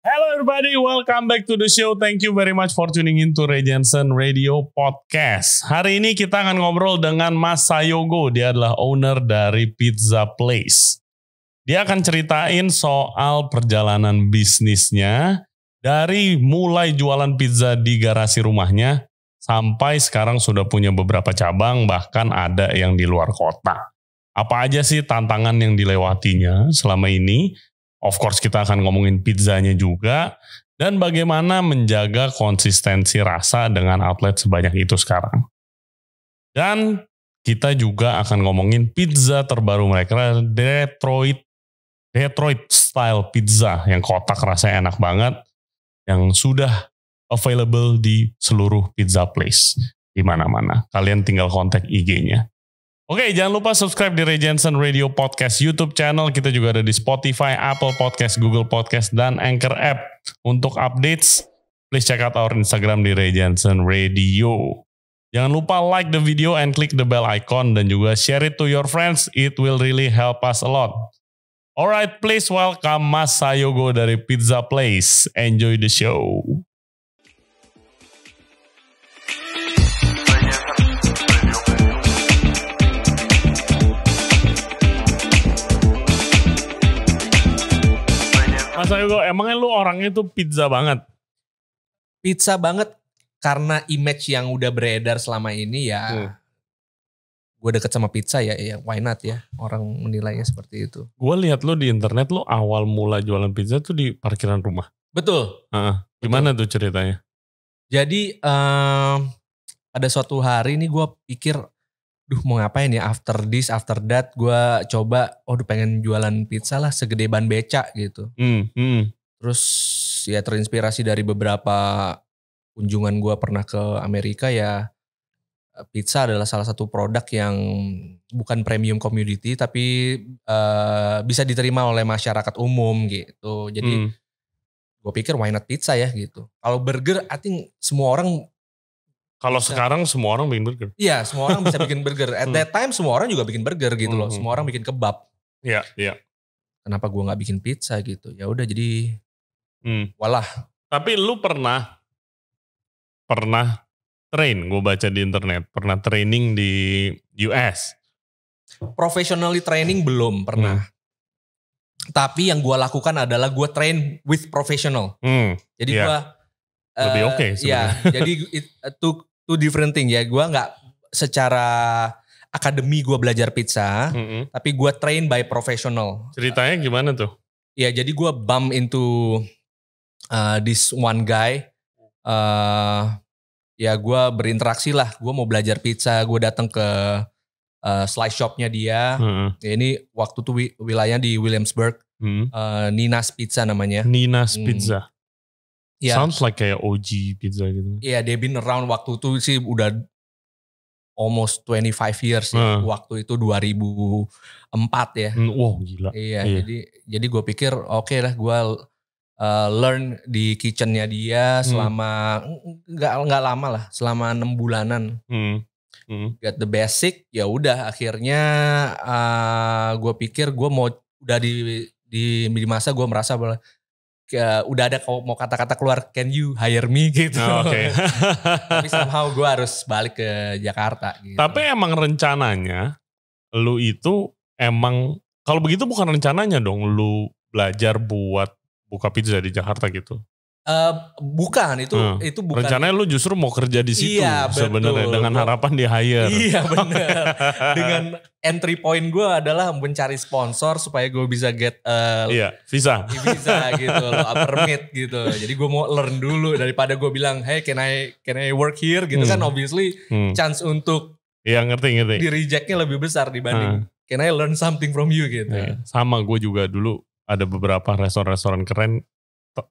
Hello everybody, welcome back to the show. Thank you very much for tuning in to Ray Jensen Radio Podcast. Hari ini kita akan ngobrol dengan Mas Sayogo. Dia adalah owner dari Pizza Place. Dia akan ceritain soal perjalanan bisnisnya dari mulai jualan pizza di garasi rumahnya sampai sekarang sudah punya beberapa cabang bahkan ada yang di luar kota. Apa aja sih tantangan yang dilewatinya selama ini? Of course kita akan ngomongin pizzanya juga dan bagaimana menjaga konsistensi rasa dengan outlet sebanyak itu sekarang. Dan kita juga akan ngomongin pizza terbaru mereka Detroit Detroit style pizza yang kotak rasanya enak banget yang sudah available di seluruh pizza place di mana-mana. Kalian tinggal kontak IG-nya. Oke, okay, jangan lupa subscribe di Ray Jensen Radio Podcast YouTube channel. Kita juga ada di Spotify, Apple Podcast, Google Podcast, dan Anchor App. Untuk updates, please check out our Instagram di Ray Jensen Radio. Jangan lupa like the video and click the bell icon dan juga share it to your friends. It will really help us a lot. Alright, please welcome Mas Sayogo dari Pizza Place. Enjoy the show. Mas Ayugo, emangnya lu orangnya tuh pizza banget? Pizza banget karena image yang udah beredar selama ini ya. Hmm. Gue deket sama pizza ya, ya why not ya orang menilainya seperti itu. Gue lihat lu di internet lu awal mula jualan pizza tuh di parkiran rumah. Betul. Uh, gimana Betul. tuh ceritanya? Jadi um, pada suatu hari nih gue pikir duh mau ngapain ya after this after that gue coba oh udah pengen jualan pizza lah segede ban beca gitu hmm, hmm. terus ya terinspirasi dari beberapa kunjungan gue pernah ke Amerika ya pizza adalah salah satu produk yang bukan premium community tapi uh, bisa diterima oleh masyarakat umum gitu jadi hmm. gue pikir why not pizza ya gitu kalau burger I think semua orang kalau sekarang semua orang bikin burger. Iya, semua orang bisa bikin burger. At hmm. that time semua orang juga bikin burger gitu loh. Hmm, hmm, semua orang bikin kebab. Iya, iya. Kenapa gua nggak bikin pizza gitu? Ya udah jadi hmm. walah. Tapi lu pernah pernah train, gue baca di internet, pernah training di US. Professionally training belum pernah. Hmm. Tapi yang gue lakukan adalah gue train with professional. Hmm. Jadi yeah. gue lebih eh, oke okay ya jadi itu uh, eh, two different thing ya. Gue nggak secara akademi gue belajar pizza, mm -hmm. tapi gue train by professional. Ceritanya gimana tuh? Ya jadi gue bump into uh, this one guy. Uh, ya gue berinteraksi lah. Gue mau belajar pizza. Gue datang ke uh, slice shopnya dia. Hmm. ini waktu tuh wilayah wilayahnya di Williamsburg. Hmm. Uh, Nina's Pizza namanya. Nina's hmm. Yeah. Sounds like kayak OG pizza gitu. Iya, yeah, they've been around waktu itu sih udah almost 25 years Waktu Uh. Waktu itu 2004 ya. Hmm, wow, gila. Iya, yeah. jadi jadi gue pikir oke okay lah gue uh, learn di kitchennya dia hmm. selama nggak mm. nggak lama lah, selama enam bulanan. Mm. Mm. Get the basic, ya udah akhirnya uh, eh, gue pikir gue mau udah di di, di masa gue merasa boleh uh, udah ada mau kata-kata keluar can you hire me gitu. Oh, Oke. Okay. Tapi somehow gue harus balik ke Jakarta gitu. Tapi emang rencananya lu itu emang kalau begitu bukan rencananya dong lu belajar buat buka pizza di Jakarta gitu. Uh, bukan itu hmm. itu bukan rencananya lu justru mau kerja di situ iya, sebenarnya dengan harapan di hire iya benar dengan entry point gue adalah mencari sponsor supaya gue bisa get uh, iya, visa visa gitu loh permit gitu jadi gue mau learn dulu daripada gue bilang hey can I can I work here gitu kan, hmm. kan obviously hmm. chance untuk Iya ngerti ngerti. Di rejectnya lebih besar dibanding hmm. can I learn something from you gitu. Ya, sama gue juga dulu ada beberapa restoran-restoran keren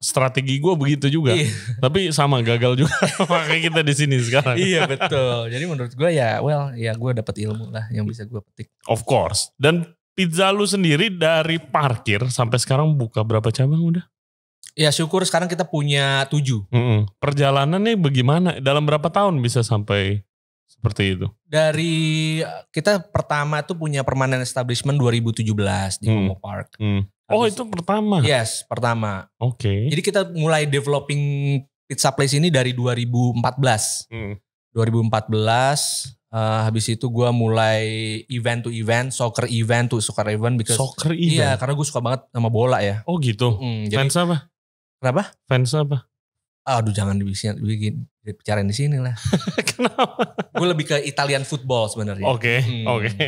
strategi gue begitu juga. Iya. Tapi sama gagal juga makanya kita di sini sekarang. iya betul. Jadi menurut gue ya well ya gue dapat ilmu lah yang bisa gue petik. Of course. Dan pizza lu sendiri dari parkir sampai sekarang buka berapa cabang udah? Ya syukur sekarang kita punya tujuh. Mm -hmm. Perjalanannya bagaimana? Dalam berapa tahun bisa sampai seperti itu? Dari kita pertama tuh punya permanent establishment 2017 di mm. Momo Park. Mm. Oh itu pertama? Yes, pertama. Oke. Okay. Jadi kita mulai developing Pizza Place ini dari 2014. Hmm. 2014, uh, eh, habis itu gue mulai event to event, soccer event to soccer event. Because, soccer iya, event? Iya, karena gue suka banget sama bola ya. Oh gitu? Mm, Fans apa? Kenapa? Fans apa? Aduh jangan dibikin, dibikin bicarain di sini lah. Kenapa? Gue lebih ke Italian football sebenarnya. Oke, okay, hmm. oke.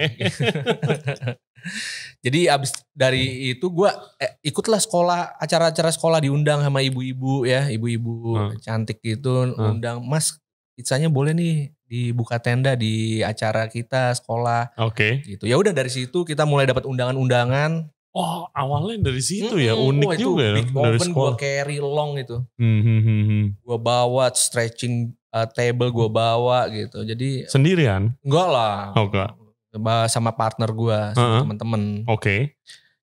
Jadi abis dari hmm. itu gue eh, ikutlah sekolah acara-acara sekolah diundang sama ibu-ibu ya, ibu-ibu hmm. cantik gitu, hmm. undang Mas pizzanya boleh nih dibuka tenda di acara kita sekolah. Oke. Okay. Gitu. Ya udah dari situ kita mulai dapat undangan-undangan. Oh, awalnya dari situ hmm, ya. Unik oh, itu juga big ya. Dari sekolah gue carry long gitu. Hmm, hmm, hmm Gue bawa stretching uh, table gue bawa gitu. Jadi sendirian? Enggak lah. Oh, enggak sama partner gue sama uh -huh. temen-temen. Oke. Okay.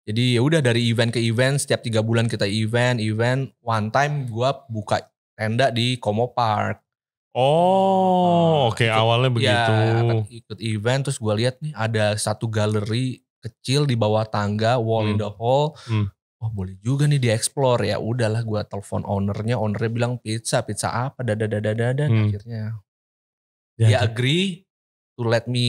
Jadi ya udah dari event ke event setiap tiga bulan kita event event one time gue buka tenda di Komo Park. Oh, nah, oke okay, awalnya iya, begitu. Ya, ikut event terus gue lihat nih ada satu galeri kecil di bawah tangga wall hmm. in the hall. Hmm. Oh boleh juga nih dieksplor ya. Udahlah gue telepon ownernya, ownernya bilang pizza, pizza apa, dadadadadada. Hmm. Akhirnya ya, dia ya. agree to let me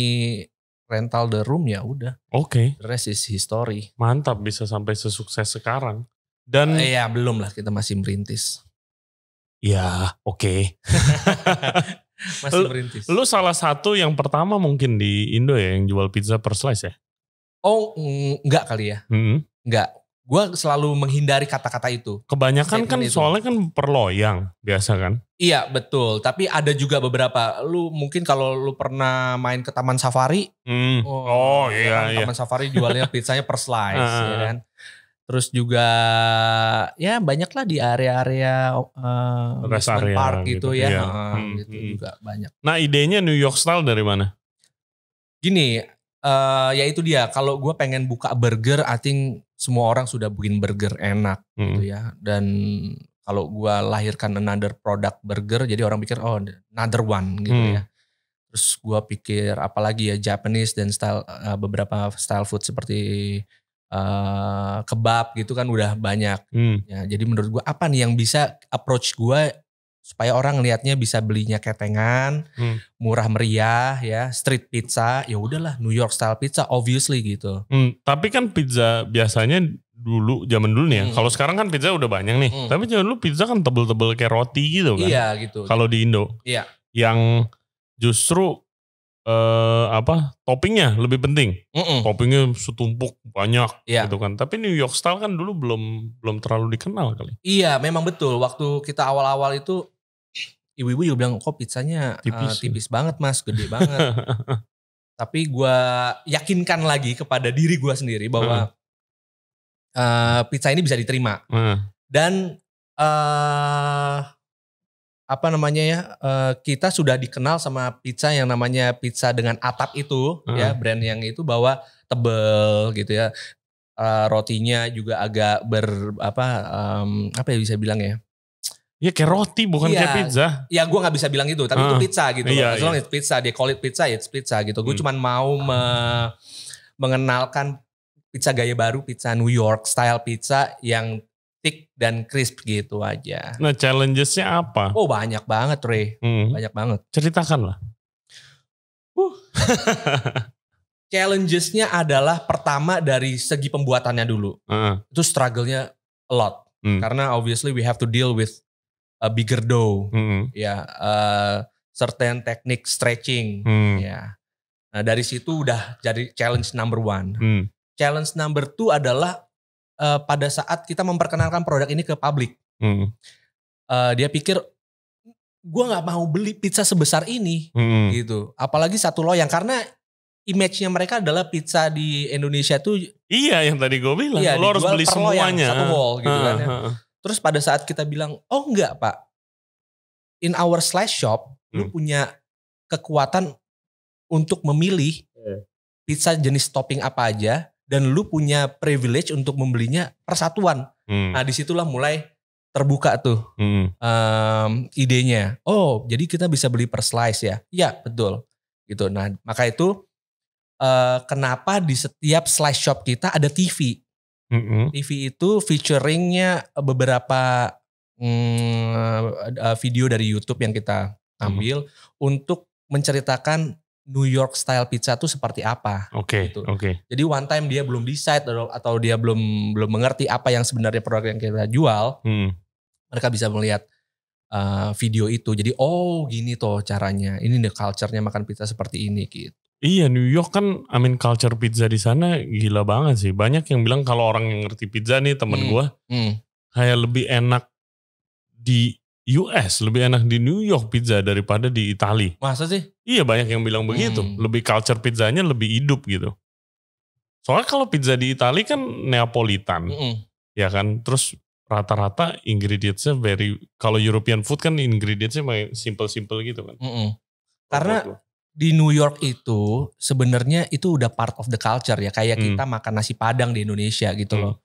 rental the room ya udah. Oke. Okay. The rest is history. Mantap bisa sampai sesukses sekarang. Dan uh, ya belum lah kita masih merintis. Ya oke. Okay. masih lu, merintis. Lu salah satu yang pertama mungkin di Indo ya yang jual pizza per slice ya? Oh enggak kali ya. Mm -hmm. Enggak gue selalu menghindari kata-kata itu. Kebanyakan kan itu. soalnya kan perloyang biasa kan. Iya betul, tapi ada juga beberapa. Lu mungkin kalau lu pernah main ke taman safari, mm. oh, oh iya, kan? iya. Taman safari jualnya pizzanya per slice, ah, ya ah, ah. kan. Terus juga ya banyaklah di area-area uh, area park gitu, gitu ya, iya. hmm, gitu hmm. juga banyak. Nah idenya New York style dari mana? Gini, uh, ya itu dia kalau gue pengen buka burger I think semua orang sudah bikin burger enak gitu hmm. gitu ya dan kalau gue lahirkan another product burger jadi orang pikir oh another one gitu hmm. ya terus gue pikir apalagi ya Japanese dan style uh, beberapa style food seperti uh, kebab gitu kan udah banyak hmm. ya jadi menurut gue apa nih yang bisa approach gue supaya orang lihatnya bisa belinya ketengan, hmm. murah meriah ya, street pizza, ya udahlah New York style pizza obviously gitu. Hmm, tapi kan pizza biasanya dulu zaman dulu nih ya. Hmm. Kalau sekarang kan pizza udah banyak nih, hmm. tapi zaman dulu pizza kan tebel-tebel kayak roti gitu kan. Iya gitu. Kalau di Indo. Iya. Yang justru eh apa toppingnya lebih penting mm -mm. toppingnya setumpuk banyak yeah. gitu kan tapi New York style kan dulu belum belum terlalu dikenal kali iya memang betul waktu kita awal-awal itu ibu-ibu juga bilang kok pizzanya eh, tipis, uh, tipis banget mas gede banget tapi gue yakinkan lagi kepada diri gue sendiri bahwa uh. Uh, pizza ini bisa diterima uh. dan uh, apa namanya ya uh, kita sudah dikenal sama pizza yang namanya pizza dengan atap itu uh. ya hmm. brand yang itu bahwa tebel gitu ya uh, rotinya juga agak ber apa um, apa ya bisa bilang ya Ya kayak roti bukan ya, kayak pizza. Ya gue gak bisa bilang gitu tapi uh, itu ah. pizza gitu. Iya, As long iya. it's pizza, dia call it pizza, it's pizza gitu. Gue hmm. cuman mau me mengenalkan pizza gaya baru, pizza New York style pizza yang thick dan crisp gitu aja. Nah challengesnya apa? Oh banyak banget Ray, hmm. banyak banget. Ceritakan lah. Uh. challengesnya adalah pertama dari segi pembuatannya dulu. Uh. Itu struggle-nya a lot. Hmm. Karena obviously we have to deal with a uh, bigger dough, hmm. ya uh, certain teknik stretching, hmm. ya. Nah dari situ udah jadi challenge number one. Hmm. Challenge number two adalah uh, pada saat kita memperkenalkan produk ini ke publik, hmm. uh, dia pikir gue nggak mau beli pizza sebesar ini, hmm. gitu. Apalagi satu loyang karena image-nya mereka adalah pizza di Indonesia tuh iya yang tadi gue bilang iya, lo harus beli semuanya satu wall gitu ha, kan ya. Terus pada saat kita bilang, oh enggak pak, in our slash shop, hmm. lu punya kekuatan untuk memilih hmm. pizza jenis topping apa aja, dan lu punya privilege untuk membelinya persatuan. Hmm. Nah disitulah mulai terbuka tuh hmm. um, idenya. Oh jadi kita bisa beli per slice ya? Iya betul. Gitu. Nah maka itu uh, kenapa di setiap slice shop kita ada TV? Mm-hmm. TV itu featuringnya beberapa mm, eh, video dari YouTube yang kita ambil mm-hmm. untuk menceritakan New York style pizza itu seperti apa. Oke. Okay, gitu. Oke. Okay. Jadi one time dia belum decide atau, dia belum belum mengerti apa yang sebenarnya produk yang kita jual. Hmm. Mereka bisa melihat uh, video itu. Jadi oh gini toh caranya. Ini the culture-nya makan pizza seperti ini gitu. Iya New York kan, I mean culture pizza di sana gila banget sih. Banyak yang bilang kalau orang yang ngerti pizza nih temen hmm. gue, hmm. kayak lebih enak di US, lebih enak di New York pizza daripada di Itali. Masa sih? Iya banyak yang bilang begitu. Hmm. Lebih culture pizzanya lebih hidup gitu. Soalnya kalau pizza di Itali kan Neapolitan, hmm. ya kan. Terus rata-rata ingredientsnya very, kalau European food kan ingredientsnya simple-simple gitu kan. Hmm. Karena di New York itu sebenarnya itu udah part of the culture ya kayak hmm. kita makan nasi padang di Indonesia gitu hmm. loh.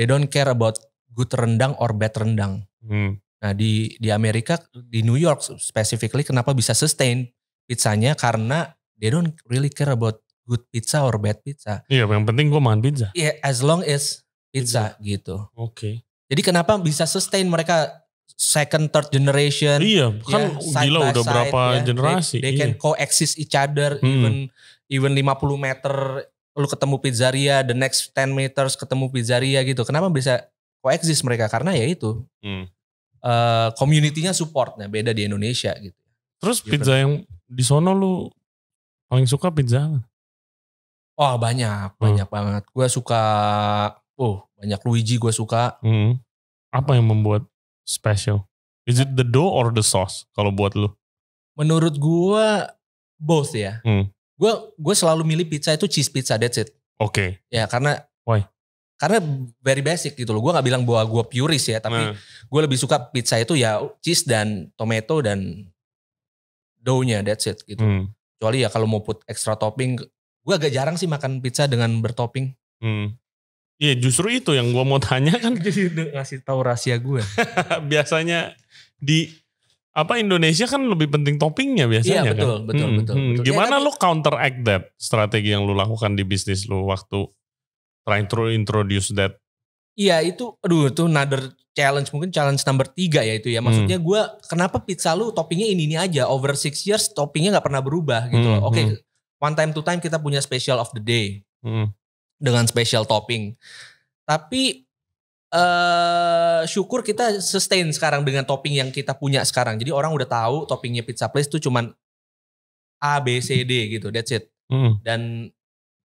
They don't care about good rendang or bad rendang. Hmm. Nah di di Amerika di New York specifically kenapa bisa sustain pizzanya karena they don't really care about good pizza or bad pizza. Iya yang penting gue makan pizza. Iya yeah, as long as pizza, pizza. gitu. Oke. Okay. Jadi kenapa bisa sustain mereka second third generation. Iya, ya, kan ya, gila udah side, berapa ya. generasi. They, they iya. can coexist each other hmm. even even 50 meter lu ketemu pizzeria, the next 10 meters ketemu pizzeria gitu. Kenapa bisa coexist mereka? Karena ya itu. Hmm. Uh, community-nya supportnya beda di Indonesia gitu. Terus pizza yang di sono lu paling suka pizza? Oh banyak, hmm. banyak banget. Gue suka, oh banyak Luigi gue suka. Hmm. Apa yang membuat special? Is it the dough or the sauce kalau buat lu? Menurut gua both ya. Hmm. Gua gue selalu milih pizza itu cheese pizza that's it. Oke. Okay. Ya karena why? Karena very basic gitu loh. Gue nggak bilang bahwa gue purist ya. Tapi nah. Hmm. gue lebih suka pizza itu ya cheese dan tomato dan dough-nya. That's it gitu. Hmm. Kecuali ya kalau mau put extra topping. Gue agak jarang sih makan pizza dengan bertopping. Hmm. Iya justru itu yang gue mau tanya kan. Jadi ngasih tahu rahasia gue. Biasanya di apa Indonesia kan lebih penting toppingnya biasanya iya, kan. betul, kan. betul, hmm, betul, hmm. betul. Gimana ya, lu counteract that strategi yang lu lakukan di bisnis lu waktu trying to introduce that? Iya itu, aduh itu another challenge mungkin challenge number tiga ya itu ya. Maksudnya hmm. gue kenapa pizza lu toppingnya ini ini aja over six years toppingnya nggak pernah berubah gitu. Hmm, Oke okay, hmm. one time two time kita punya special of the day. Hmm dengan special topping. Tapi eh uh, syukur kita sustain sekarang dengan topping yang kita punya sekarang. Jadi orang udah tahu toppingnya pizza place itu cuman A B C D gitu. That's it. Hmm. Dan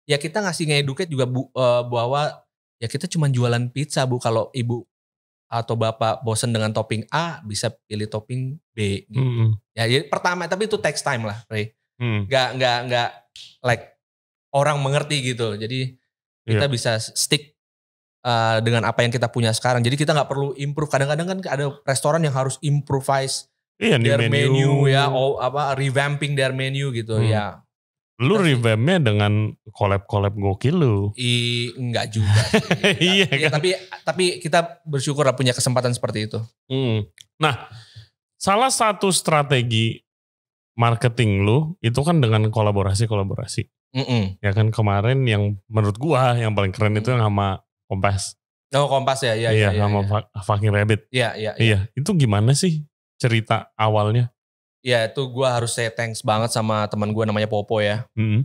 ya kita ngasih ngeduket juga bu, uh, bahwa ya kita cuma jualan pizza Bu kalau Ibu atau Bapak bosen dengan topping A bisa pilih topping B gitu. Hmm. Ya jadi pertama tapi itu text time lah, Ray. Hmm. Gak, gak, gak like orang mengerti gitu. Jadi kita yeah. bisa stick uh, dengan apa yang kita punya sekarang. Jadi kita nggak perlu improve. Kadang-kadang kan ada restoran yang harus improvise yeah, iya, their menu. menu ya, oh, apa revamping their menu gitu hmm. ya. Lu revampnya dengan collab-collab gokil lu. I, enggak juga sih. Iya, iya kan? tapi tapi kita bersyukur punya kesempatan seperti itu. Hmm. Nah, salah satu strategi marketing lu itu kan dengan kolaborasi-kolaborasi. Mm -mm. Ya kan kemarin yang menurut gua yang paling keren mm -mm. itu yang sama Kompas. Oh Kompas ya, iya. Iya, iya, iya sama iya. Fucking Rabbit. Iya, iya, iya. Iya, itu gimana sih cerita awalnya? Ya itu gua harus say thanks banget sama teman gua namanya Popo ya. Mm -hmm.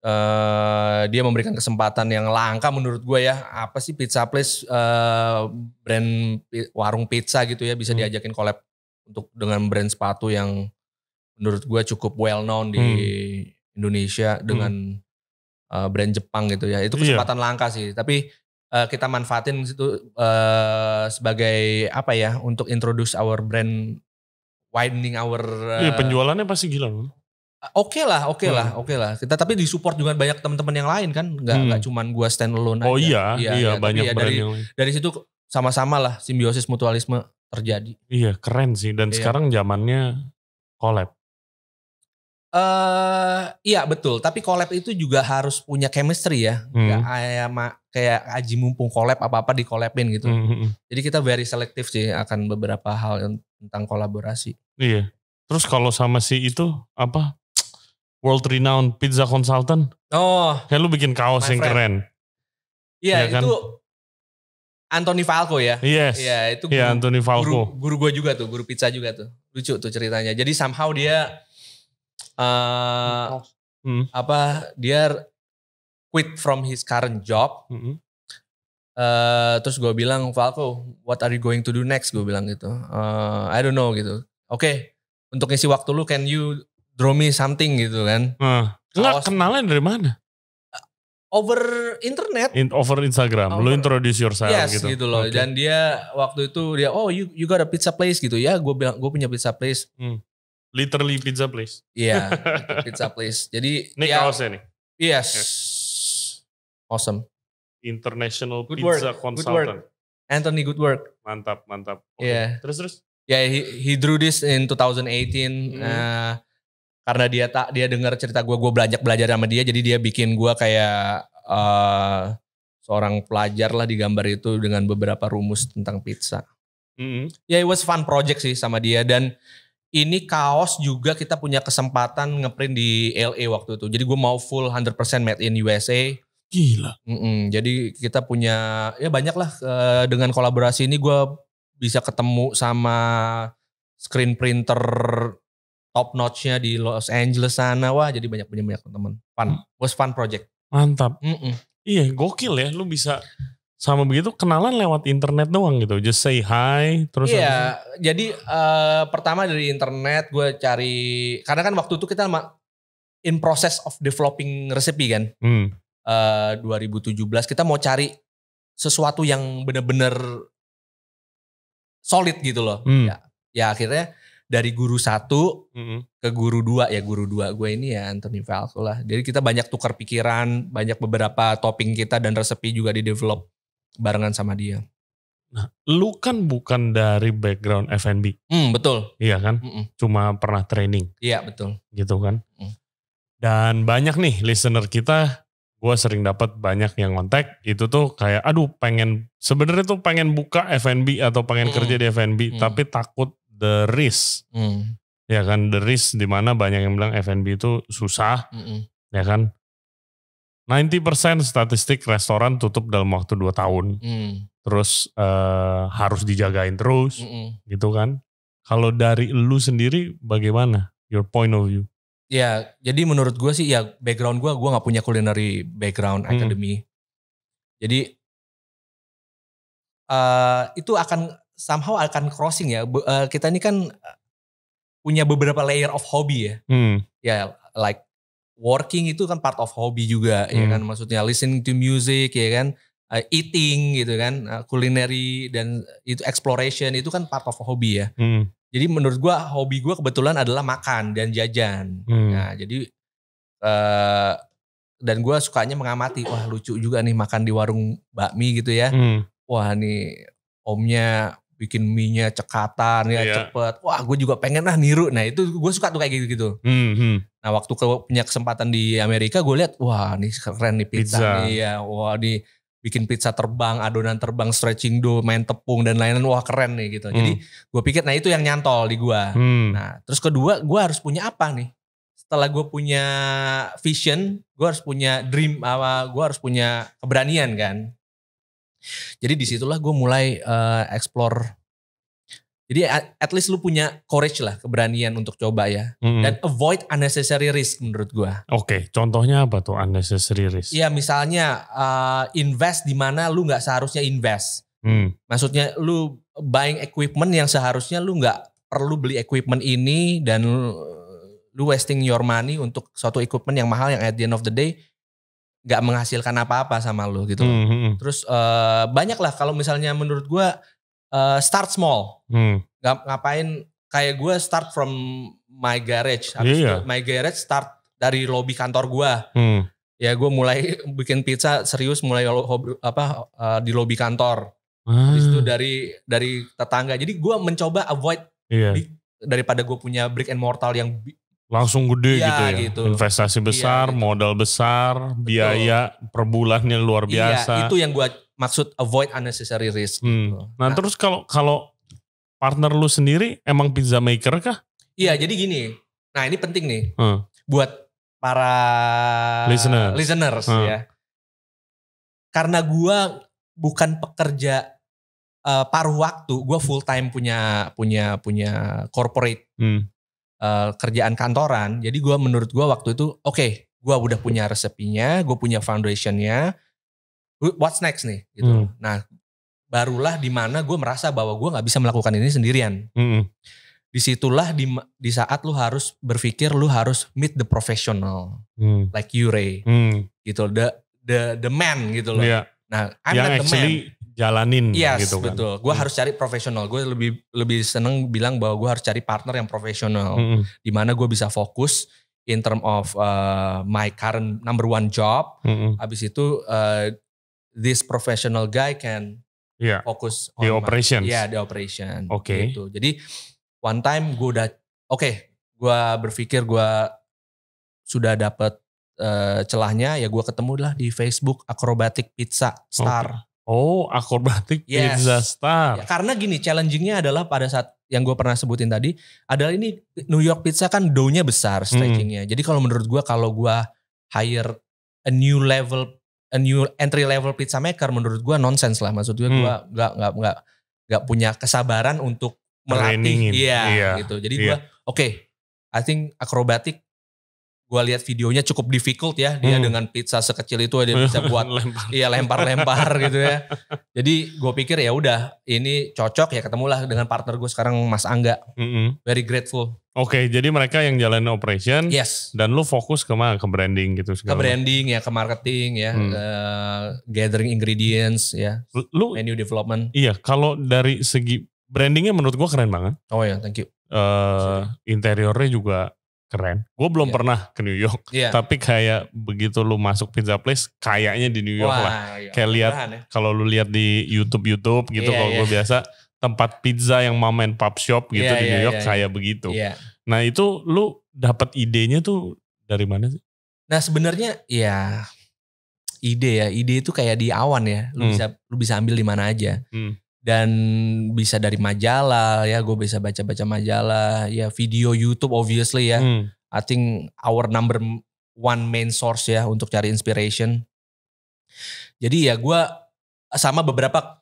uh, dia memberikan kesempatan yang langka menurut gua ya. Apa sih Pizza Place uh, brand warung pizza gitu ya bisa mm. diajakin collab untuk dengan brand sepatu yang menurut gua cukup well known di mm Indonesia dengan hmm. uh, brand Jepang gitu ya. Itu iya. kesempatan iya. langka sih. Tapi uh, kita manfaatin situ uh, sebagai apa ya untuk introduce our brand, widening our. Uh, iya penjualannya pasti gila loh. Oke okay lah, oke okay hmm. lah, oke okay lah. Kita tapi disupport juga banyak teman-teman yang lain kan, nggak hmm. gue cuman gua stand alone. Oh iya, iya, iya, iya banyak ya, dari, Dari situ sama-sama lah simbiosis mutualisme terjadi. Iya keren sih dan iya. sekarang zamannya collab. Uh, iya betul, tapi collab itu juga harus punya chemistry ya. Hmm. Kayak, kayak Aji Mumpung collab apa-apa di collabin gitu. Hmm, hmm, hmm. Jadi kita very selektif sih akan beberapa hal tentang kolaborasi. Iya. Terus kalau sama si itu apa? World renowned pizza consultant. Oh. Kayak lu bikin kaos yang friend. keren. Iya, ya, kan? itu Anthony Falco ya. Yes. Iya, itu iya, guru, Anthony Falco. Guru, guru gue juga tuh, guru pizza juga tuh. Lucu tuh ceritanya. Jadi somehow dia uh, hmm. apa dia quit from his current job. Hmm. Uh, terus gue bilang Falco, what are you going to do next? Gue bilang gitu. Uh, I don't know gitu. Oke, okay, untuk ngisi waktu lu, can you draw me something gitu kan? Uh, Enggak kenalnya dari mana? over internet In, over Instagram over, lu introduce yourself yes, gitu, gitu loh okay. dan dia waktu itu dia oh you you got a pizza place gitu ya gue bilang gue punya pizza place hmm. Literally pizza place. Iya, yeah, pizza place. Jadi ini ya, kaosnya nih. Yes. okay. Awesome. International good pizza work. consultant. Good work. Anthony, good work. Mantap, mantap. Okay. Iya. Yeah. Terus terus. Ya, yeah, he, he drew this in 2018. Mm. Uh, karena dia tak dia dengar cerita gue, gue belajar belajar sama dia, jadi dia bikin gue kayak uh, seorang pelajar lah di gambar itu dengan beberapa rumus tentang pizza. Mm -hmm. Ya, yeah, it was fun project sih sama dia dan ini kaos juga kita punya kesempatan ngeprint di LA waktu itu. Jadi gue mau full 100% made in USA. Gila. Mm -mm. Jadi kita punya ya banyak lah uh, dengan kolaborasi ini gue bisa ketemu sama screen printer top notch-nya di Los Angeles sana wah jadi banyak punya banyak teman. Fun, hmm. was fun project. Mantap. Mm -mm. Iya gokil ya lu bisa sama begitu kenalan lewat internet doang gitu just say hi terus iya yeah, jadi uh, pertama dari internet gue cari karena kan waktu itu kita in process of developing resepi kan hmm. Eh, uh, 2017 kita mau cari sesuatu yang bener-bener solid gitu loh hmm. ya, ya akhirnya dari guru satu hmm ke guru dua ya guru dua gue ini ya Anthony Falco lah jadi kita banyak tukar pikiran banyak beberapa topping kita dan resepi juga di develop barengan sama dia. Nah, lu kan bukan dari background F&B. Hmm, betul. Iya kan? Mm -mm. Cuma pernah training. Iya, betul. Gitu kan? Mm. Dan banyak nih listener kita, gue sering dapat banyak yang kontak, itu tuh kayak, aduh pengen, sebenarnya tuh pengen buka F&B atau pengen mm kerja di F&B, mm. tapi takut the risk. Mm. Ya kan, the risk dimana banyak yang bilang F&B itu susah, mm -mm. ya kan? 90% statistik restoran tutup dalam waktu 2 tahun. Mm. Terus uh, harus dijagain terus mm -mm. gitu kan. Kalau dari lu sendiri bagaimana? Your point of view. Ya, jadi menurut gue sih ya background gue, gue gak punya culinary background mm. academy. Jadi uh, itu akan somehow akan crossing ya. Uh, kita ini kan punya beberapa layer of hobby ya. Mm. Ya like working itu kan part of hobi juga hmm. ya kan hmm. maksudnya listening to music ya kan uh, eating gitu kan uh, culinary dan itu exploration itu kan part of hobi ya hmm. jadi menurut gua hobi gua kebetulan adalah makan dan jajan hmm. nah jadi uh, dan gua sukanya mengamati wah lucu juga nih makan di warung bakmi gitu ya hmm. wah nih omnya bikin mie-nya cekatan ya yeah. cepet. Wah gue juga pengen lah niru. Nah itu gue suka tuh kayak gitu-gitu. Mm -hmm. Nah waktu ke, punya kesempatan di Amerika gue lihat wah ini keren nih pizza, pizza. nih ya. Wah di bikin pizza terbang, adonan terbang, stretching dough, main tepung dan lain-lain. Wah keren nih gitu. Mm. Jadi hmm. gue pikir nah itu yang nyantol di gue. Mm. Nah terus kedua gue harus punya apa nih? Setelah gue punya vision, gue harus punya dream, apa gue harus punya keberanian kan. Jadi disitulah gue mulai uh, explore. Jadi at, least lu punya courage lah, keberanian untuk coba ya. Mm-hmm. Dan avoid unnecessary risk menurut gue. Oke, okay, contohnya apa tuh unnecessary risk? Iya misalnya uh, invest di mana lu nggak seharusnya invest. Mm. Maksudnya lu buying equipment yang seharusnya lu nggak perlu beli equipment ini dan eh, lu wasting your money untuk suatu equipment yang mahal yang at the end of the day gak menghasilkan apa-apa sama lo gitu. Mm -hmm. Terus uh, eh, banyak lah kalau misalnya menurut gue uh, start small, mm. ngapain kayak gue start from my garage, habis yeah. my garage start dari lobby kantor gue. Mm. Ya gue mulai bikin pizza serius mulai hobi, apa uh, di lobby kantor. Ah. itu dari dari tetangga. Jadi gue mencoba avoid yeah. daripada gue punya brick and mortal yang langsung gede ya, gitu ya. Gitu. Investasi iya, besar, ya, modal besar, Betul. biaya per bulannya luar iya, biasa. Iya, itu yang gua maksud avoid unnecessary risk. Hmm. Gitu. Nah, nah, terus kalau kalau partner lu sendiri emang pizza maker kah? Iya, jadi gini. Nah, ini penting nih. Hmm. Buat para listeners, listeners hmm. ya. Karena gua bukan pekerja uh, paruh waktu, gua full time punya punya punya corporate. Hmm uh, kerjaan kantoran. Jadi gue menurut gue waktu itu oke, okay, gue udah punya resepinya, gue punya foundationnya. What's next nih? Gitu. Hmm. Nah, barulah dimana gue merasa bahwa gue nggak bisa melakukan ini sendirian. Hmm. Disitulah di, di saat lu harus berpikir lu harus meet the professional, hmm. like you Ray, hmm. gitu the the the man gitu loh. Yeah. Nah, I'm yang not the man jalanin yes, gitu kan. betul. Gue hmm. harus cari profesional. Gue lebih lebih seneng bilang bahwa gue harus cari partner yang profesional. Hmm. Dimana gue bisa fokus in term of uh, my current number one job. Hmm. Abis itu uh, this professional guy can yeah. fokus on the operations. yeah, the operation. Oke. Okay. Gitu. Jadi one time gue udah oke, okay, gue berpikir gue sudah dapat uh, celahnya ya gue ketemu lah di Facebook Acrobatic pizza star. Okay. Oh, akrobatik yes. pizza star. Ya, karena gini, challengingnya adalah pada saat yang gue pernah sebutin tadi, adalah ini New York pizza kan dough-nya besar hmm. stagingnya. Hmm. Jadi kalau menurut gue, kalau gue hire a new level, a new entry level pizza maker, menurut gue nonsense lah. Maksud gue, hmm. gue gak, gak, nggak nggak punya kesabaran untuk melatih, iya, iya gitu. Jadi iya. gue, oke, okay, I think akrobatik gue lihat videonya cukup difficult ya dia hmm. dengan pizza sekecil itu dia bisa buat lempar. iya lempar-lempar gitu ya jadi gue pikir ya udah ini cocok ya ketemulah dengan partner gue sekarang Mas Angga mm -hmm. very grateful oke okay, jadi mereka yang jalan operation yes dan lu fokus ke mana ke branding gitu segala. ke branding ya ke marketing ya hmm. ke eh, gathering ingredients ya lu menu development iya kalau dari segi brandingnya menurut gue keren banget oh ya thank you uh, interiornya juga keren. Gue belum yeah. pernah ke New York, yeah. tapi kayak begitu lu masuk pizza place, kayaknya di New York Wah, lah. Iya, kayak lihat ya. kalau lu lihat di YouTube YouTube gitu, yeah, kalau yeah. gue biasa tempat pizza yang mom and pop shop gitu yeah, di New iya, York yeah, kayak iya. yeah. begitu. Yeah. Nah itu lu dapat idenya tuh dari mana sih? Nah sebenarnya ya ide ya, ide itu kayak di awan ya. Lu hmm. bisa lu bisa ambil di mana aja. Hmm dan bisa dari majalah ya gue bisa baca-baca majalah ya video YouTube obviously ya hmm. I think our number one main source ya untuk cari inspiration jadi ya gue sama beberapa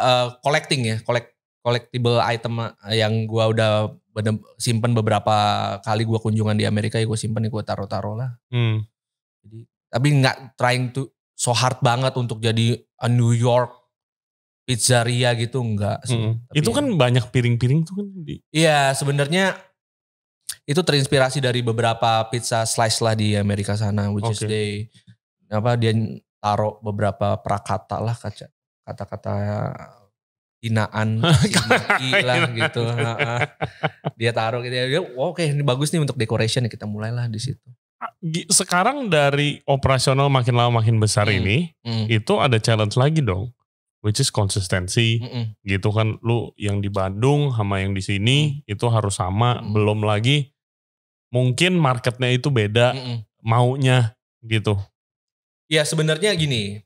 uh, collecting ya collect collectible item eh, yang gue udah bener, simpen beberapa kali gue kunjungan di Amerika ya gue simpen ya, gue taruh-taruh lah hmm. jadi tapi nggak trying to so hard banget untuk jadi a New York pizzeria gitu enggak sih. Mm. Tapi itu ya. kan ya. banyak piring-piring tuh kan di. Iya, sebenarnya itu terinspirasi dari beberapa pizza slice lah di Amerika sana which okay. is they apa dia taruh beberapa prakata lah kaca kata-kata hinaan lah gitu. dia taruh gitu ya. dia wow, oke okay, ini bagus nih untuk decoration kita mulailah di situ ah, sekarang dari operasional makin lama makin besar hmm. ini hmm. itu ada challenge lagi dong which is konsistensi mm -mm. gitu kan lu yang di Bandung sama yang di sini mm. itu harus sama mm belum lagi mungkin marketnya itu beda mm -mm. maunya gitu ya sebenarnya gini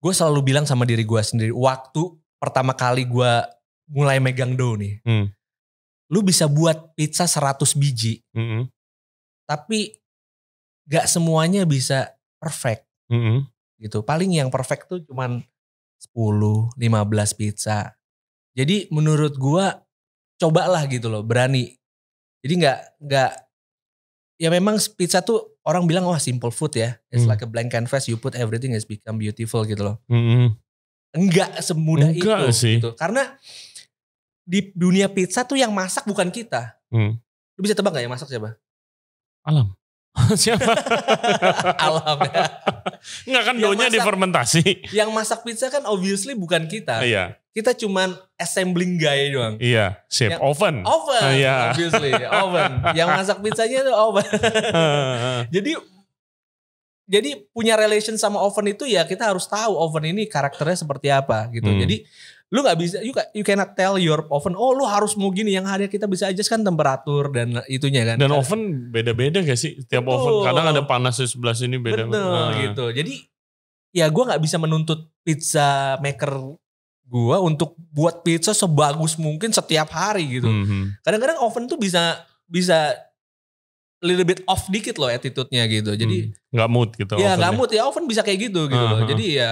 gue selalu bilang sama diri gue sendiri waktu pertama kali gue mulai megang dough nih mm. lu bisa buat pizza 100 biji mm -mm. tapi gak semuanya bisa perfect mm -mm. gitu paling yang perfect tuh cuman 10, 15 pizza. Jadi menurut gua cobalah gitu loh, berani. Jadi nggak nggak ya memang pizza tuh orang bilang wah simple food ya. It's hmm. like a blank canvas, you put everything it's become beautiful gitu loh. Hmm. Enggak semudah Enggak itu sih. gitu. Karena di dunia pizza tuh yang masak bukan kita. Hmm. Lu bisa tebak gak yang masak siapa? Alam. Siapa? Alam ya. Enggak kan donya difermentasi. Yang masak pizza kan obviously bukan kita. Iya. Kita cuman assembling guy doang. Iya, shape oven. Oven, uh, iya. obviously oven. Yang masak pizzanya itu oven. jadi jadi punya relation sama oven itu ya kita harus tahu oven ini karakternya seperti apa gitu. Hmm. Jadi lu nggak bisa you, you cannot tell your oven oh lu harus mau gini yang ada kita bisa aja kan temperatur dan itunya kan dan oven beda-beda gak sih tiap Betul. oven kadang ada panas di sebelah sini beda Betul, nah. gitu jadi ya gue nggak bisa menuntut pizza maker gue untuk buat pizza sebagus mungkin setiap hari gitu mm-hmm. kadang-kadang oven tuh bisa bisa little bit off dikit loh attitude-nya gitu jadi hmm. nggak hmm. mood gitu ya nggak mood ya oven bisa kayak gitu gitu uh-huh. loh ah, ah. jadi ya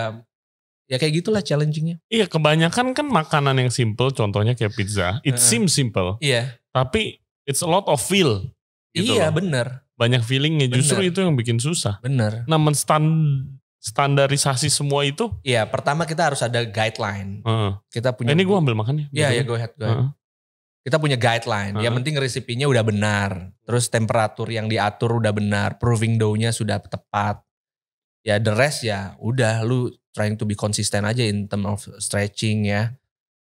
ya kayak gitulah challengingnya. Iya kebanyakan kan makanan yang simple, contohnya kayak pizza. It uh, seems simple. Iya. Tapi it's a lot of feel. Gitu iya loh. bener. Banyak feelingnya justru bener. itu yang bikin susah. Bener. Nah menstand standarisasi semua itu? Iya pertama kita harus ada guideline. Uh, kita punya. ini gue ambil makannya. Iya iya go ahead. Go ahead. Uh, kita punya guideline. Uh Yang penting resipinya udah benar. Terus temperatur yang diatur udah benar. Proving dough-nya sudah tepat ya the rest ya udah lu trying to be konsisten aja in term of stretching ya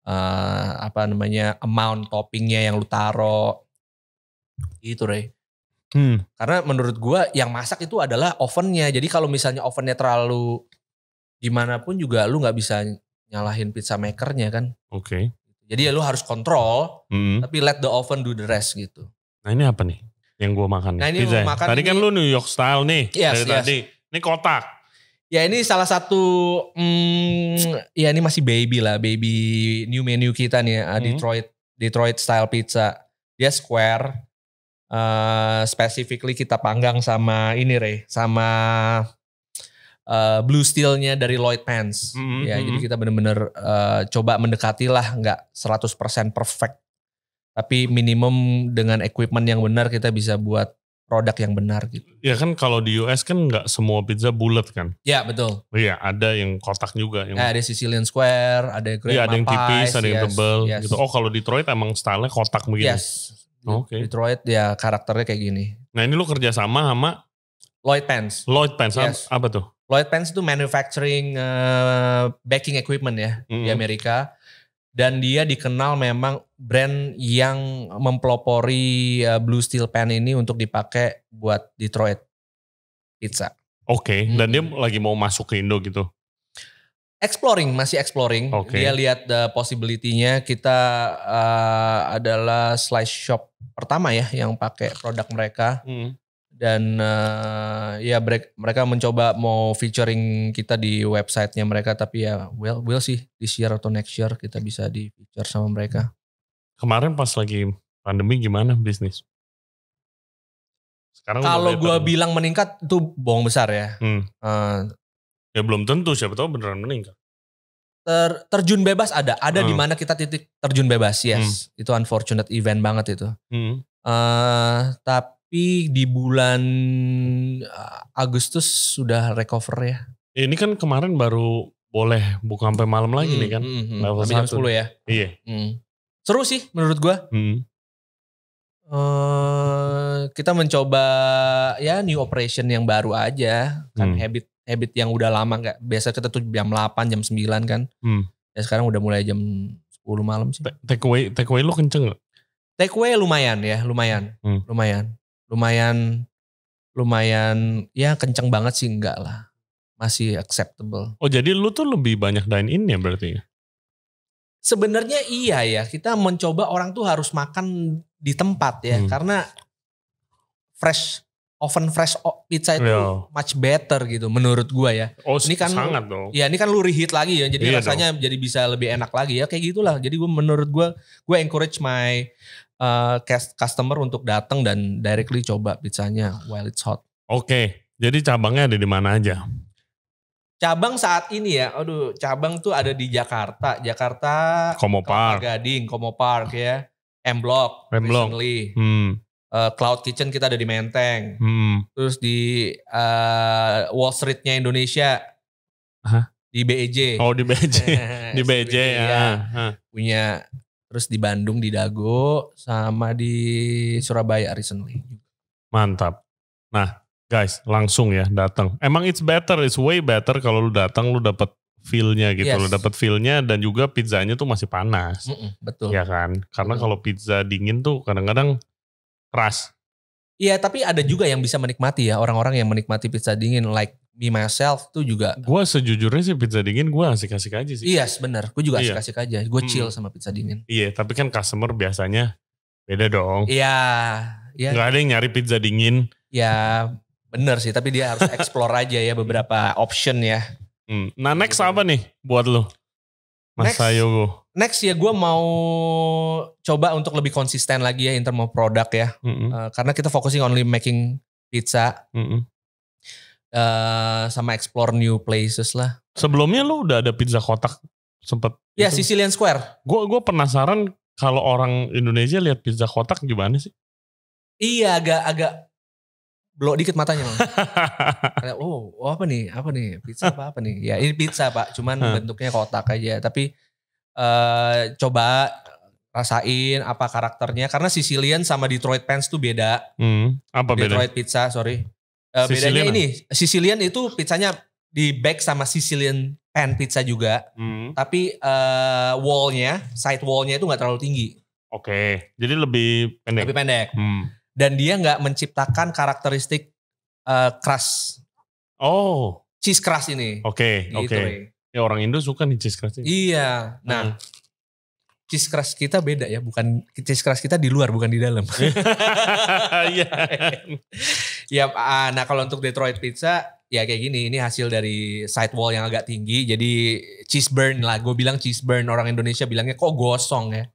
uh, apa namanya amount toppingnya yang lu taro gitu Ray hmm. karena menurut gua yang masak itu adalah ovennya jadi kalau misalnya ovennya terlalu gimana pun juga lu nggak bisa nyalahin pizza makernya kan oke okay. jadi ya lu harus kontrol hmm. tapi let the oven do the rest gitu nah ini apa nih yang gua makan nah, ini pizza ya? makan tadi kan ini, kan lu New York style nih yes, dari yes. tadi ini kotak Ya ini salah satu hmm, ya ini masih baby lah, baby new menu kita nih ya, ah, hmm. Detroit Detroit style pizza. Dia square. Uh, specifically kita panggang sama ini re, sama uh, blue steelnya dari Lloyd Pants. Mm -hmm. Ya, jadi hmm. kita bener-bener uh, coba mendekati lah nggak 100% perfect. Tapi minimum dengan equipment yang benar kita bisa buat produk yang benar gitu. Ya kan kalau di US kan nggak semua pizza bulat kan? Ya betul. Iya ada yang kotak juga. Yang... Eh, ada Sicilian Square, ada yang Iya ada yang tipis, ada yes, yang tebal yes. gitu. Oh kalau Detroit emang stylenya kotak begini? Yes. Oh, oke. Okay. Detroit ya karakternya kayak gini. Nah ini lu kerja sama sama Lloyd Pants. Lloyd Pants yes. apa, tuh? Lloyd Pants itu manufacturing uh, baking equipment ya mm -hmm. di Amerika dan dia dikenal memang brand yang mempelopori uh, blue steel pen ini untuk dipakai buat Detroit pizza. Oke, okay, hmm. dan dia hmm. lagi mau masuk ke Indo gitu. Exploring, masih exploring. Okay. Dia lihat the eh, possibility-nya. Kita uh, adalah slice shop pertama ya yang pakai produk mereka. Hmm dan uh, ya mereka mencoba mau featuring kita di websitenya mereka tapi ya well well sih this year atau next year kita bisa di feature sama mereka kemarin pas lagi pandemi gimana bisnis sekarang kalau gue bilang meningkat itu bohong besar ya hmm. uh, ya belum tentu siapa tahu beneran meningkat ter, terjun bebas ada ada hmm. di mana kita titik terjun bebas yes hmm. itu unfortunate event banget itu hmm. uh, eh, tapi tapi di bulan eh, Agustus sudah recover ya. Ini kan kemarin baru boleh buka sampai malam lagi hmm, nih kan. Hmm, hmm, level jam 10 ya. Iya. Hmm. Seru sih menurut gue Hmm. Uh, kita mencoba ya new operation yang baru aja kan hmm. habit habit yang udah lama gak. biasa kita tuh jam 8 jam 9 kan hmm. ya sekarang udah mulai jam 10 malam sih take away take away lu kenceng gak? take away lumayan ya lumayan hmm. lumayan lumayan lumayan ya kenceng banget sih enggak lah masih acceptable. Oh jadi lu tuh lebih banyak dine in ya berarti? Ya? Sebenarnya iya ya kita mencoba orang tuh harus makan di tempat ya hmm. karena fresh oven fresh pizza itu yeah. much better gitu menurut gua ya. Oh, ini kan sangat dong. Ya ini kan lu reheat lagi ya jadi yeah, rasanya dong. jadi bisa lebih enak lagi ya kayak gitulah. Jadi gua menurut gua gua encourage my uh, customer untuk datang dan directly coba pizzanya while it's hot. Oke, okay. jadi cabangnya ada di mana aja? Cabang saat ini ya, aduh, cabang tuh ada di Jakarta, Jakarta, Komo Park, Gading, Komo Park ya, M Block, M Block, hmm. uh, Cloud Kitchen kita ada di Menteng, hmm. terus di uh, Wall Streetnya Indonesia, Hah? di BEJ, oh di BEJ, di BEJ e ah, ya, ya. Ah. punya terus di Bandung di Dago sama di Surabaya recently. Mantap. Nah, guys, langsung ya datang. Emang it's better, it's way better kalau lu datang lu dapat feel-nya gitu, yes. lu dapat feel-nya dan juga pizzanya tuh masih panas. Mm -mm, betul. Ya kan? Karena kalau pizza dingin tuh kadang-kadang keras. Iya, tapi ada juga yang bisa menikmati ya orang-orang yang menikmati pizza dingin like be myself tuh juga. Gue sejujurnya sih pizza dingin gue asik-asik aja sih. Iya yes, bener, gue juga asik-asik iya. aja. Gue hmm. chill sama pizza dingin. Iya tapi kan customer biasanya beda dong. Iya. Ya. Gak ada yang nyari pizza dingin. Iya bener sih tapi dia harus explore aja ya beberapa option ya. Hmm. Nah next apa nih buat lo? Mas next, Yogo. Next ya gue mau coba untuk lebih konsisten lagi ya in term of product ya. Mm -hmm. uh, karena kita focusing only making pizza. Mm -hmm uh, sama explore new places lah. Sebelumnya lu udah ada pizza kotak sempet? Ya itu. Sicilian Square. Gue gue penasaran kalau orang Indonesia lihat pizza kotak gimana sih? Iya agak agak blok dikit matanya. Kayak, oh, oh apa nih? Apa nih? Pizza apa apa nih? Ya ini pizza pak, cuman bentuknya kotak aja. Tapi uh, coba rasain apa karakternya karena Sicilian sama Detroit Pants tuh beda. Hmm, apa Detroit beda? Detroit pizza, sorry. Uh, bedanya ini ya? Sicilian itu pizzanya di back sama Sicilian pan pizza juga, hmm. tapi uh, wallnya, side wallnya itu nggak terlalu tinggi. Oke, okay. jadi lebih pendek. Lebih pendek. Hmm. Dan dia nggak menciptakan karakteristik uh, eh, crust. Oh. Cheese crust ini. Oke, okay, gitu, oke. Okay. Ya orang Indo suka nih cheese crust ini. Iya. Nah, hmm cheese crust kita beda ya, bukan cheese crust kita di luar bukan di dalam. Iya. ya, ah, nah kalau untuk Detroit pizza ya kayak gini, ini hasil dari sidewall yang agak tinggi, jadi cheese burn lah. Gue bilang cheese burn, orang Indonesia bilangnya kok gosong ya.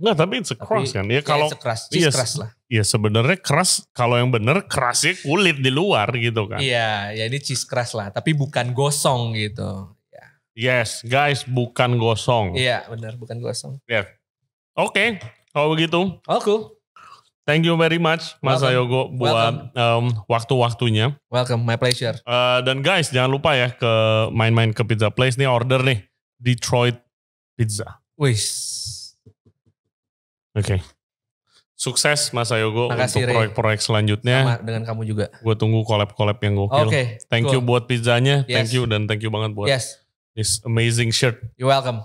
Nggak, tapi it's a crust kan. Iya, ya kalau it's crust, iya, crust lah. Iya sebenarnya keras kalau yang bener kerasnya kulit di luar gitu kan. Iya, ya ini cheese crust lah, tapi bukan gosong gitu. Yes, guys, bukan gosong. Iya, benar, bukan gosong. Ya. Yeah. Oke, okay, kalau begitu. Oh, cool. Thank you very much Mas Welcome. Ayogo buat um, waktu-waktunya. Welcome, my pleasure. Uh, dan guys, jangan lupa ya ke main-main ke Pizza Place nih order nih Detroit Pizza. Wis. Oke. Okay. Sukses Mas Ayogo Makasih, untuk proyek-proyek selanjutnya. Sama dengan kamu juga. Gue tunggu collab-collab yang gokil. Oke. Okay, thank cool. you buat pizzanya. Yes. Thank you dan thank you banget buat yes This amazing shirt. You welcome.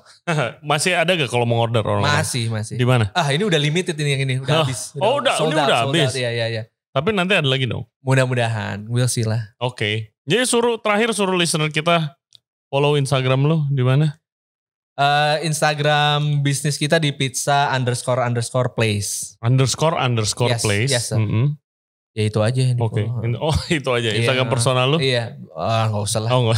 masih ada gak kalau mau order orang? Masih, masih. Di mana? Ah, ini udah limited ini yang ini, udah habis. Udah, oh, udah, sold ini out, udah habis. iya, iya, iya. Tapi nanti ada lagi dong. Mudah-mudahan, we'll see lah. Oke. Okay. Jadi suruh terakhir suruh listener kita follow Instagram lo di mana? Uh, Instagram bisnis kita di pizza underscore underscore place. Underscore underscore yes, place. Yes, Mm -hmm. Ya itu aja. Oke. Okay. Oh itu aja. Iya. Instagram personal lu? Iya. Ah nggak usah lah. Oh ah,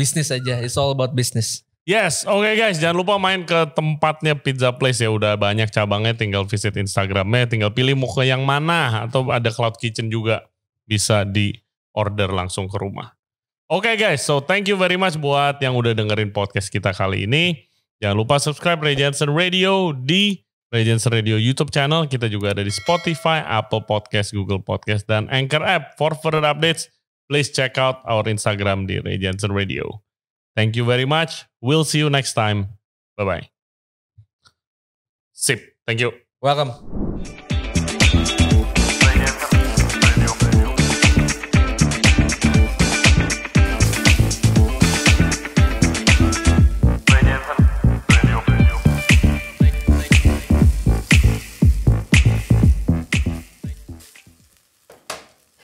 bisnis aja. It's all about business. Yes, oke okay guys, jangan lupa main ke tempatnya Pizza Place ya. Udah banyak cabangnya, tinggal visit Instagramnya, tinggal pilih mau ke yang mana atau ada Cloud Kitchen juga bisa di order langsung ke rumah. Oke okay guys, so thank you very much buat yang udah dengerin podcast kita kali ini. Jangan lupa subscribe Ray Jensen Radio di Radiance Radio YouTube channel. Kita juga ada di Spotify, Apple Podcast, Google Podcast, dan Anchor app. For further updates, please check out our Instagram di Regents Radio. Thank you very much. We'll see you next time. Bye-bye. Sip. Thank you. Welcome.